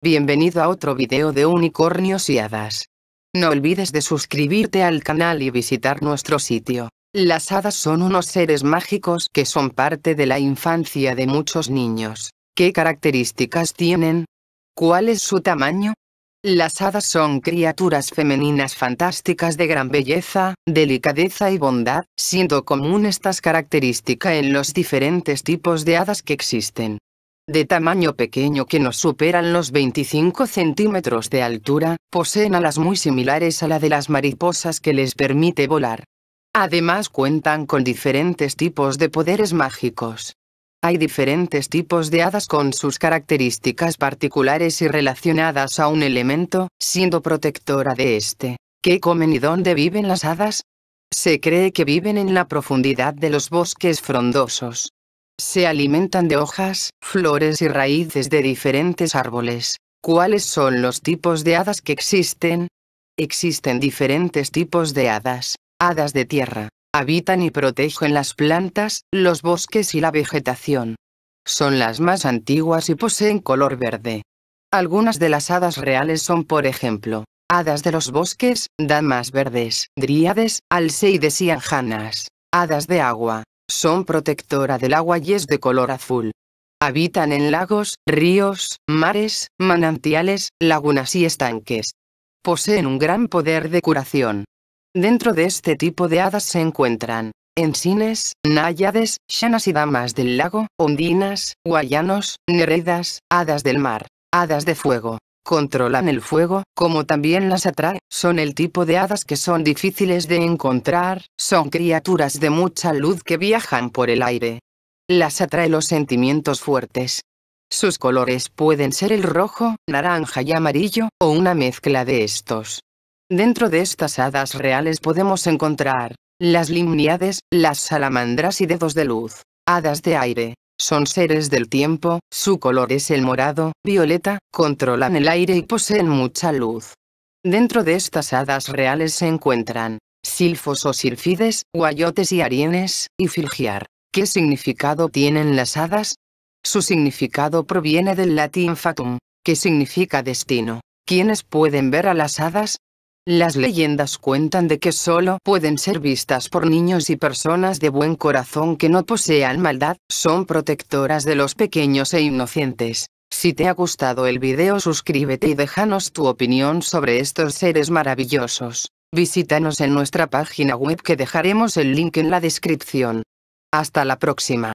Bienvenido a otro video de unicornios y hadas. No olvides de suscribirte al canal y visitar nuestro sitio. Las hadas son unos seres mágicos que son parte de la infancia de muchos niños. ¿Qué características tienen? ¿Cuál es su tamaño? Las hadas son criaturas femeninas fantásticas de gran belleza, delicadeza y bondad, siendo común estas características en los diferentes tipos de hadas que existen de tamaño pequeño que no superan los 25 centímetros de altura, poseen alas muy similares a la de las mariposas que les permite volar. Además cuentan con diferentes tipos de poderes mágicos. Hay diferentes tipos de hadas con sus características particulares y relacionadas a un elemento, siendo protectora de este. ¿Qué comen y dónde viven las hadas? Se cree que viven en la profundidad de los bosques frondosos. Se alimentan de hojas, flores y raíces de diferentes árboles. ¿Cuáles son los tipos de hadas que existen? Existen diferentes tipos de hadas. Hadas de tierra. Habitan y protegen las plantas, los bosques y la vegetación. Son las más antiguas y poseen color verde. Algunas de las hadas reales son por ejemplo, hadas de los bosques, damas verdes, dríades, alceides y anjanas, hadas de agua, son protectora del agua y es de color azul. Habitan en lagos, ríos, mares, manantiales, lagunas y estanques. Poseen un gran poder de curación. Dentro de este tipo de hadas se encuentran encines, náyades, llanas y damas del lago, ondinas, guayanos, nereidas, hadas del mar, hadas de fuego, controlan el fuego, como también las atrae, son el tipo de hadas que son difíciles de encontrar, son criaturas de mucha luz que viajan por el aire. Las atrae los sentimientos fuertes. Sus colores pueden ser el rojo, naranja y amarillo, o una mezcla de estos. Dentro de estas hadas reales podemos encontrar las limniades, las salamandras y dedos de luz, hadas de aire, son seres del tiempo, su color es el morado, violeta, controlan el aire y poseen mucha luz. Dentro de estas hadas reales se encuentran silfos o silfides, guayotes y arienes, y filgiar. ¿Qué significado tienen las hadas? Su significado proviene del latín fatum, que significa destino. ¿Quiénes pueden ver a las hadas? Las leyendas cuentan de que solo pueden ser vistas por niños y personas de buen corazón que no posean maldad, son protectoras de los pequeños e inocentes. Si te ha gustado el video suscríbete y déjanos tu opinión sobre estos seres maravillosos. Visítanos en nuestra página web que dejaremos el link en la descripción. Hasta la próxima.